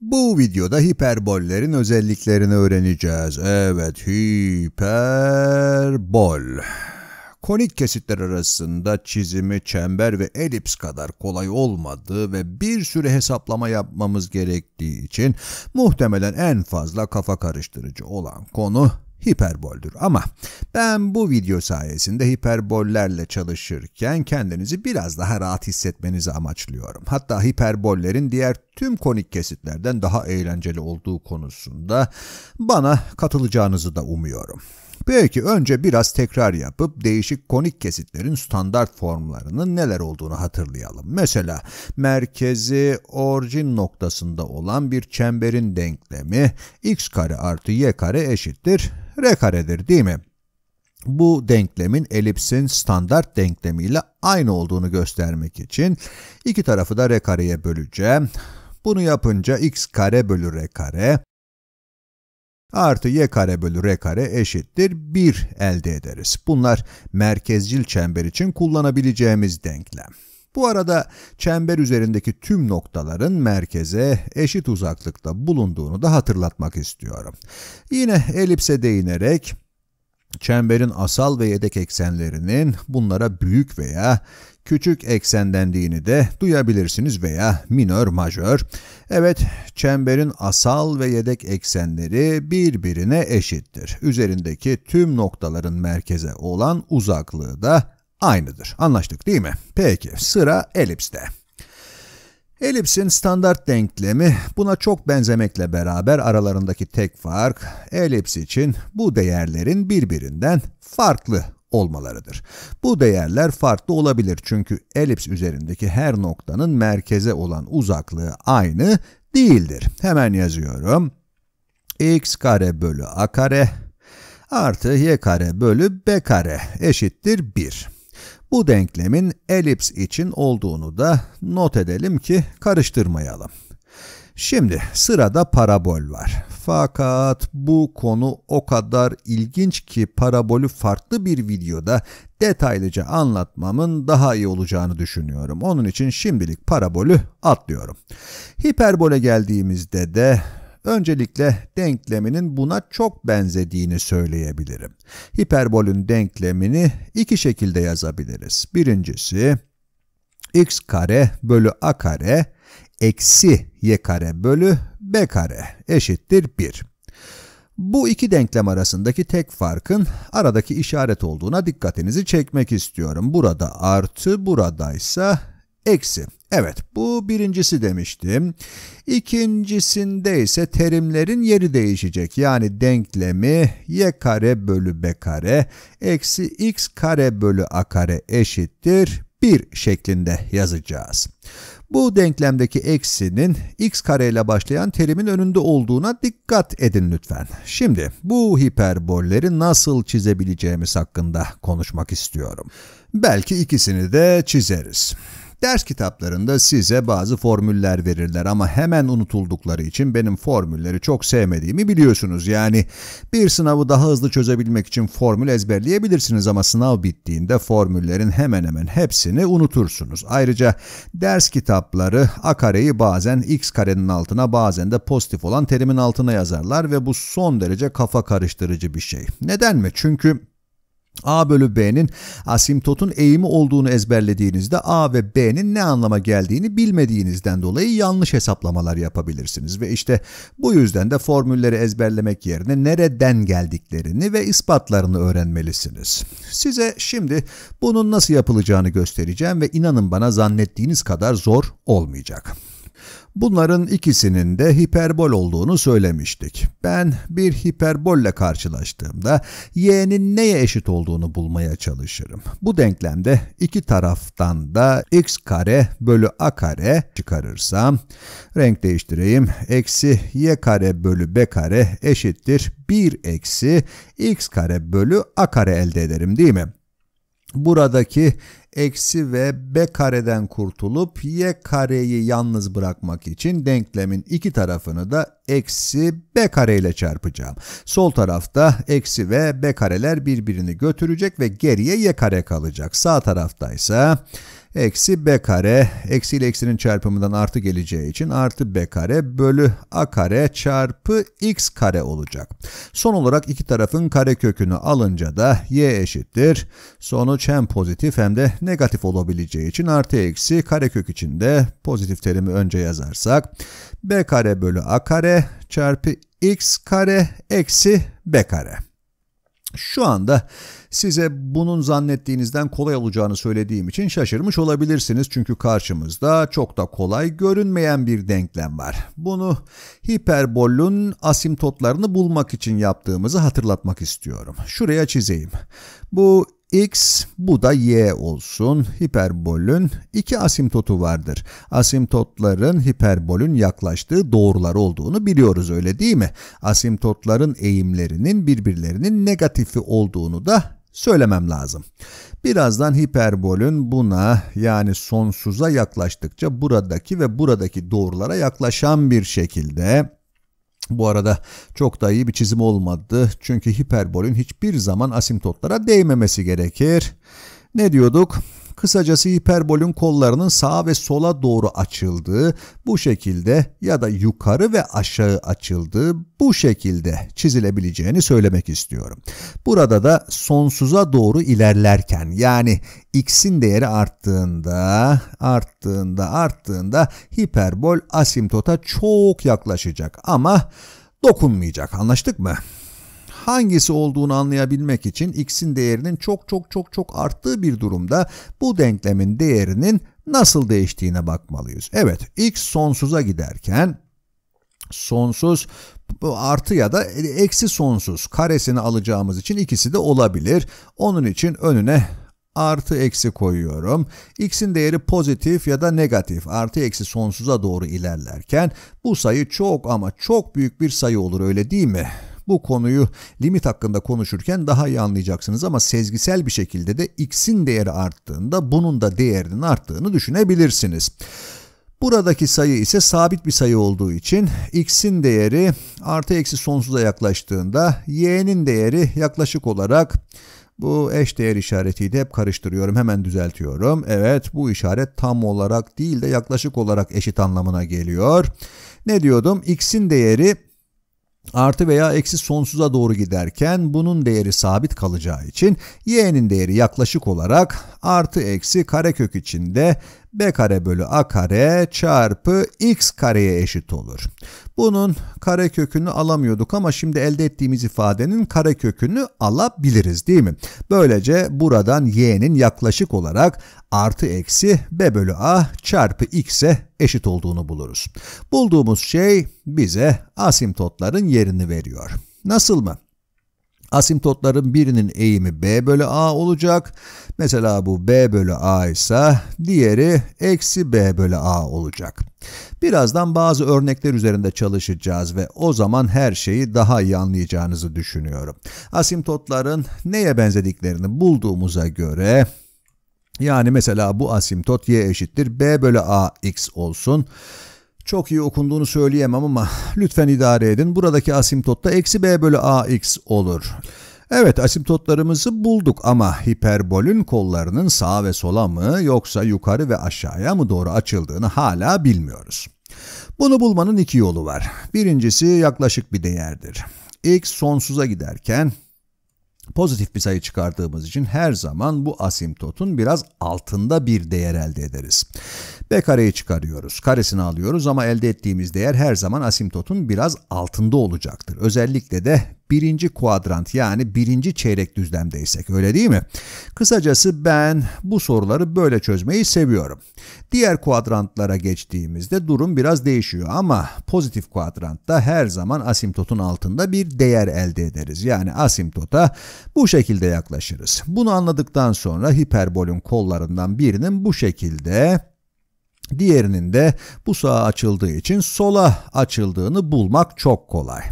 Bu videoda hiperbollerin özelliklerini öğreneceğiz. Evet, hiperbol. Konik kesitler arasında çizimi çember ve elips kadar kolay olmadığı ve bir sürü hesaplama yapmamız gerektiği için muhtemelen en fazla kafa karıştırıcı olan konu hiperboldür ama ben bu video sayesinde hiperbollerle çalışırken kendinizi biraz daha rahat hissetmenizi amaçlıyorum. Hatta hiperbollerin diğer tüm konik kesitlerden daha eğlenceli olduğu konusunda bana katılacağınızı da umuyorum. Peki önce biraz tekrar yapıp değişik konik kesitlerin standart formlarının neler olduğunu hatırlayalım. Mesela merkezi orijin noktasında olan bir çemberin denklemi x kare artı y kare eşittir r karedir değil mi? Bu denklemin elipsin standart denklemiyle aynı olduğunu göstermek için iki tarafı da r kareye böleceğim. Bunu yapınca x kare bölü r kare artı y kare bölü r kare eşittir 1 elde ederiz. Bunlar merkezcil çember için kullanabileceğimiz denklem. Bu arada çember üzerindeki tüm noktaların merkeze eşit uzaklıkta bulunduğunu da hatırlatmak istiyorum. Yine elipse değinerek çemberin asal ve yedek eksenlerinin bunlara büyük veya küçük eksen dendiğini de duyabilirsiniz veya minör majör. Evet çemberin asal ve yedek eksenleri birbirine eşittir. Üzerindeki tüm noktaların merkeze olan uzaklığı da aynıdır. Anlaştık değil mi? Peki sıra elipste. Elipsin standart denklemi buna çok benzemekle beraber aralarındaki tek fark elips için bu değerlerin birbirinden farklı olmalarıdır. Bu değerler farklı olabilir çünkü elips üzerindeki her noktanın merkeze olan uzaklığı aynı değildir. Hemen yazıyorum. x kare bölü a kare artı y kare bölü b kare eşittir 1. Bu denklemin elips için olduğunu da not edelim ki karıştırmayalım. Şimdi sırada parabol var. Fakat bu konu o kadar ilginç ki parabolü farklı bir videoda detaylıca anlatmamın daha iyi olacağını düşünüyorum. Onun için şimdilik parabolü atlıyorum. Hiperbole geldiğimizde de Öncelikle denkleminin buna çok benzediğini söyleyebilirim. Hiperbolün denklemini iki şekilde yazabiliriz. Birincisi x kare bölü a kare eksi y kare bölü b kare eşittir 1. Bu iki denklem arasındaki tek farkın aradaki işaret olduğuna dikkatinizi çekmek istiyorum. Burada artı, burada ise eksi. Evet bu birincisi demiştim. İkincisinde ise terimlerin yeri değişecek. Yani denklemi y kare bölü b kare eksi x kare bölü a kare eşittir 1 şeklinde yazacağız. Bu denklemdeki eksinin x kare ile başlayan terimin önünde olduğuna dikkat edin lütfen. Şimdi bu hiperbolleri nasıl çizebileceğimiz hakkında konuşmak istiyorum. Belki ikisini de çizeriz. Ders kitaplarında size bazı formüller verirler ama hemen unutuldukları için benim formülleri çok sevmediğimi biliyorsunuz. Yani bir sınavı daha hızlı çözebilmek için formül ezberleyebilirsiniz ama sınav bittiğinde formüllerin hemen hemen hepsini unutursunuz. Ayrıca ders kitapları a kareyi bazen x karenin altına bazen de pozitif olan terimin altına yazarlar ve bu son derece kafa karıştırıcı bir şey. Neden mi? Çünkü A bölü B'nin asimtotun eğimi olduğunu ezberlediğinizde A ve B'nin ne anlama geldiğini bilmediğinizden dolayı yanlış hesaplamalar yapabilirsiniz ve işte bu yüzden de formülleri ezberlemek yerine nereden geldiklerini ve ispatlarını öğrenmelisiniz. Size şimdi bunun nasıl yapılacağını göstereceğim ve inanın bana zannettiğiniz kadar zor olmayacak. Bunların ikisinin de hiperbol olduğunu söylemiştik. Ben bir hiperbolle karşılaştığımda y'nin neye eşit olduğunu bulmaya çalışırım. Bu denklemde iki taraftan da x kare bölü a kare çıkarırsam renk değiştireyim. Eksi y kare bölü b kare eşittir 1 eksi x kare bölü a kare elde ederim değil mi? Buradaki eksi ve b kareden kurtulup y kareyi yalnız bırakmak için denklemin iki tarafını da eksi b kare ile çarpacağım. Sol tarafta eksi ve b kareler birbirini götürecek ve geriye y kare kalacak. Sağ tarafta ise eksi b kare eksi ile eksinin çarpımından artı geleceği için artı b kare bölü a kare çarpı x kare olacak. Son olarak iki tarafın kare kökünü alınca da y eşittir. Sonuç hem pozitif hem de negatif olabileceği için artı eksi karekök içinde pozitif terimi önce yazarsak b kare bölü a kare çarpı x kare eksi b kare. Şu anda size bunun zannettiğinizden kolay olacağını söylediğim için şaşırmış olabilirsiniz. Çünkü karşımızda çok da kolay görünmeyen bir denklem var. Bunu hiperbolün asimtotlarını bulmak için yaptığımızı hatırlatmak istiyorum. Şuraya çizeyim. Bu x bu da y olsun. Hiperbolün iki asimtotu vardır. Asimtotların hiperbolün yaklaştığı doğrular olduğunu biliyoruz öyle değil mi? Asimtotların eğimlerinin birbirlerinin negatifi olduğunu da söylemem lazım. Birazdan hiperbolün buna yani sonsuza yaklaştıkça buradaki ve buradaki doğrulara yaklaşan bir şekilde bu arada çok da iyi bir çizim olmadı. Çünkü hiperbolün hiçbir zaman asimtotlara değmemesi gerekir. Ne diyorduk? Kısacası hiperbolün kollarının sağa ve sola doğru açıldığı bu şekilde ya da yukarı ve aşağı açıldığı bu şekilde çizilebileceğini söylemek istiyorum. Burada da sonsuza doğru ilerlerken yani x'in değeri arttığında, arttığında, arttığında hiperbol asimtota çok yaklaşacak ama dokunmayacak. Anlaştık mı? hangisi olduğunu anlayabilmek için x'in değerinin çok çok çok çok arttığı bir durumda bu denklemin değerinin nasıl değiştiğine bakmalıyız. Evet x sonsuza giderken sonsuz artı ya da eksi sonsuz karesini alacağımız için ikisi de olabilir. Onun için önüne artı eksi koyuyorum. X'in değeri pozitif ya da negatif artı eksi sonsuza doğru ilerlerken bu sayı çok ama çok büyük bir sayı olur öyle değil mi? bu konuyu limit hakkında konuşurken daha iyi anlayacaksınız ama sezgisel bir şekilde de x'in değeri arttığında bunun da değerinin arttığını düşünebilirsiniz. Buradaki sayı ise sabit bir sayı olduğu için x'in değeri artı eksi sonsuza yaklaştığında y'nin değeri yaklaşık olarak bu eş değer işaretiyi de hep karıştırıyorum. Hemen düzeltiyorum. Evet bu işaret tam olarak değil de yaklaşık olarak eşit anlamına geliyor. Ne diyordum? X'in değeri artı veya eksi sonsuza doğru giderken bunun değeri sabit kalacağı için y'nin değeri yaklaşık olarak artı eksi karekök içinde b kare bölü a kare çarpı x kareye eşit olur. Bunun kare kökünü alamıyorduk ama şimdi elde ettiğimiz ifadenin kare kökünü alabiliriz değil mi? Böylece buradan y'nin yaklaşık olarak artı eksi b bölü a çarpı x'e eşit olduğunu buluruz. Bulduğumuz şey bize asimtotların yerini veriyor. Nasıl mı? Asimtotların birinin eğimi b bölü a olacak. Mesela bu b bölü a ise diğeri eksi b bölü a olacak. Birazdan bazı örnekler üzerinde çalışacağız ve o zaman her şeyi daha iyi anlayacağınızı düşünüyorum. Asimtotların neye benzediklerini bulduğumuza göre yani mesela bu asimtot y eşittir b bölü a x olsun. Çok iyi okunduğunu söyleyemem ama lütfen idare edin. Buradaki asimtotta eksi b bölü ax olur. Evet asimtotlarımızı bulduk ama hiperbolün kollarının sağa ve sola mı yoksa yukarı ve aşağıya mı doğru açıldığını hala bilmiyoruz. Bunu bulmanın iki yolu var. Birincisi yaklaşık bir değerdir. x sonsuza giderken Pozitif bir sayı çıkardığımız için her zaman bu asimtotun biraz altında bir değer elde ederiz. B kareyi çıkarıyoruz, karesini alıyoruz ama elde ettiğimiz değer her zaman asimtotun biraz altında olacaktır. Özellikle de birinci kuadrant yani birinci çeyrek düzlemdeysek öyle değil mi? Kısacası ben bu soruları böyle çözmeyi seviyorum. Diğer kuadrantlara geçtiğimizde durum biraz değişiyor ama pozitif kuadrantta her zaman asimtotun altında bir değer elde ederiz. Yani asimtota bu şekilde yaklaşırız. Bunu anladıktan sonra hiperbolün kollarından birinin bu şekilde Diğerinin de bu sağa açıldığı için sola açıldığını bulmak çok kolay.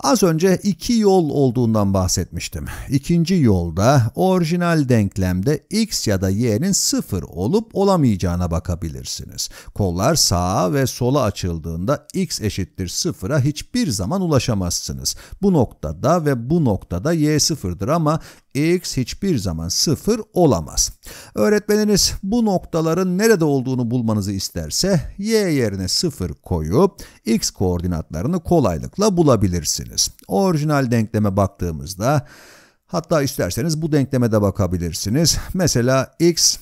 Az önce iki yol olduğundan bahsetmiştim. İkinci yolda orijinal denklemde x ya da y'nin sıfır olup olamayacağına bakabilirsiniz. Kollar sağa ve sola açıldığında x eşittir sıfıra hiçbir zaman ulaşamazsınız. Bu noktada ve bu noktada y sıfırdır ama x hiçbir zaman sıfır olamaz. Öğretmeniniz bu noktaların nerede olduğunu bulmanızı isterse y yerine sıfır koyup x koordinatlarını kolaylıkla bulabilirsiniz. Orijinal denkleme baktığımızda hatta isterseniz bu denkleme de bakabilirsiniz. Mesela x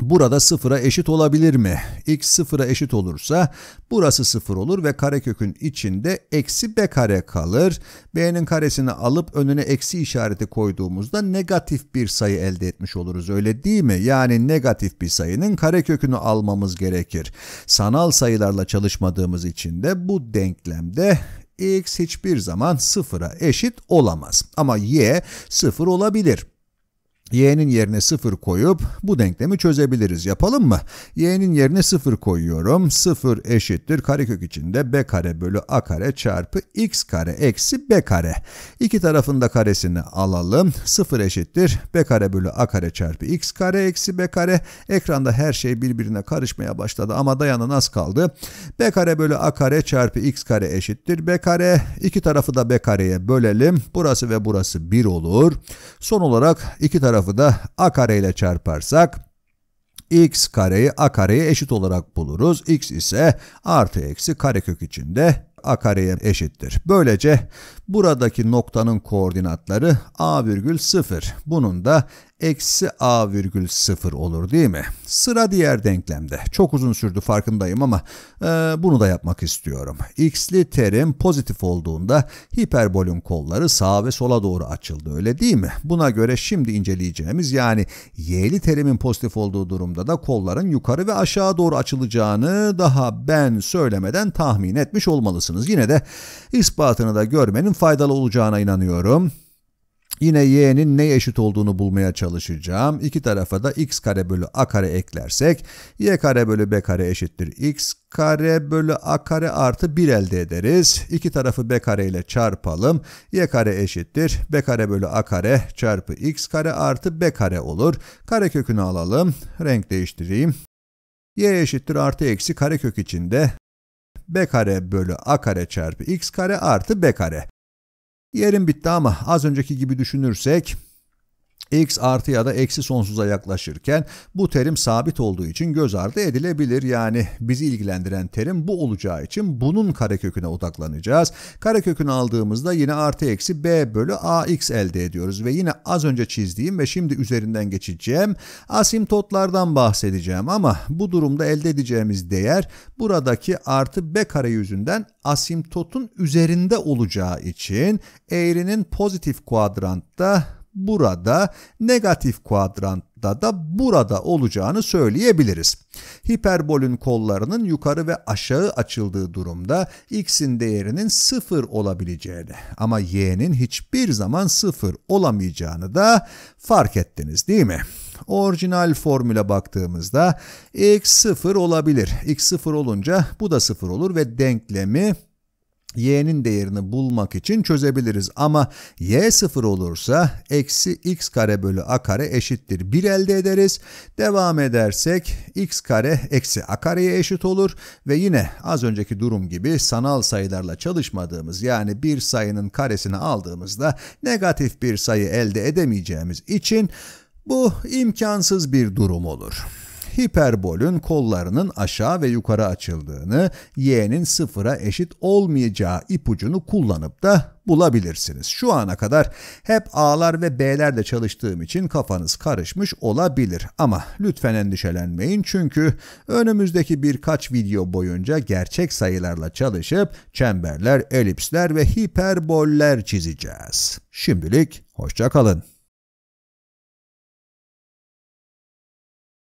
burada sıfıra eşit olabilir mi? x sıfıra eşit olursa burası sıfır olur ve karekökün içinde eksi b kare kalır. b'nin karesini alıp önüne eksi işareti koyduğumuzda negatif bir sayı elde etmiş oluruz öyle değil mi? Yani negatif bir sayının karekökünü almamız gerekir. Sanal sayılarla çalışmadığımız için de bu denklemde x hiçbir zaman sıfıra eşit olamaz. Ama y sıfır olabilir y'nin yerine 0 koyup bu denklemi çözebiliriz. Yapalım mı? y'nin yerine 0 koyuyorum. 0 eşittir karekök içinde b kare bölü a kare çarpı x kare eksi b kare. İki tarafında karesini alalım. 0 eşittir b kare bölü a kare çarpı x kare eksi b kare. Ekranda her şey birbirine karışmaya başladı ama dayanın az kaldı. b kare bölü a kare çarpı x kare eşittir b kare. İki tarafı da b kareye bölelim. Burası ve burası 1 olur. Son olarak iki tarafı tarafı da a kare ile çarparsak x kareyi a kareye eşit olarak buluruz. x ise artı eksi karekök içinde a kareye eşittir. Böylece buradaki noktanın koordinatları a virgül 0. Bunun da eksi a virgül sıfır olur değil mi? Sıra diğer denklemde. Çok uzun sürdü farkındayım ama e, bunu da yapmak istiyorum. X'li terim pozitif olduğunda hiperbolün kolları sağa ve sola doğru açıldı öyle değil mi? Buna göre şimdi inceleyeceğimiz yani y'li terimin pozitif olduğu durumda da kolların yukarı ve aşağı doğru açılacağını daha ben söylemeden tahmin etmiş olmalısınız. Yine de ispatını da görmenin faydalı olacağına inanıyorum. Yine y'nin neye eşit olduğunu bulmaya çalışacağım. İki tarafa da x kare bölü a kare eklersek y kare bölü b kare eşittir x kare bölü a kare artı 1 elde ederiz. İki tarafı b kare ile çarpalım. y kare eşittir b kare bölü a kare çarpı x kare artı b kare olur. Kare kökünü alalım. Renk değiştireyim. y eşittir artı eksi kare kök içinde b kare bölü a kare çarpı x kare artı b kare. Yerim bitti ama az önceki gibi düşünürsek x artı ya da eksi sonsuza yaklaşırken bu terim sabit olduğu için göz ardı edilebilir. Yani bizi ilgilendiren terim bu olacağı için bunun kareköküne odaklanacağız. Karekökünü aldığımızda yine artı eksi b bölü ax elde ediyoruz ve yine az önce çizdiğim ve şimdi üzerinden geçeceğim asimtotlardan bahsedeceğim ama bu durumda elde edeceğimiz değer buradaki artı b kare yüzünden asimtotun üzerinde olacağı için eğrinin pozitif kuadrantta burada, negatif kuadrantta da burada olacağını söyleyebiliriz. Hiperbolün kollarının yukarı ve aşağı açıldığı durumda x'in değerinin sıfır olabileceğini ama y'nin hiçbir zaman sıfır olamayacağını da fark ettiniz değil mi? Orijinal formüle baktığımızda x sıfır olabilir. x sıfır olunca bu da sıfır olur ve denklemi y'nin değerini bulmak için çözebiliriz. Ama y sıfır olursa eksi x kare bölü a kare eşittir 1 elde ederiz. Devam edersek x kare eksi a kareye eşit olur ve yine az önceki durum gibi sanal sayılarla çalışmadığımız yani bir sayının karesini aldığımızda negatif bir sayı elde edemeyeceğimiz için bu imkansız bir durum olur hiperbolün kollarının aşağı ve yukarı açıldığını, y'nin sıfıra eşit olmayacağı ipucunu kullanıp da bulabilirsiniz. Şu ana kadar hep A'lar ve B'lerle çalıştığım için kafanız karışmış olabilir ama lütfen endişelenmeyin çünkü önümüzdeki birkaç video boyunca gerçek sayılarla çalışıp çemberler, elipsler ve hiperboller çizeceğiz. Şimdilik hoşçakalın.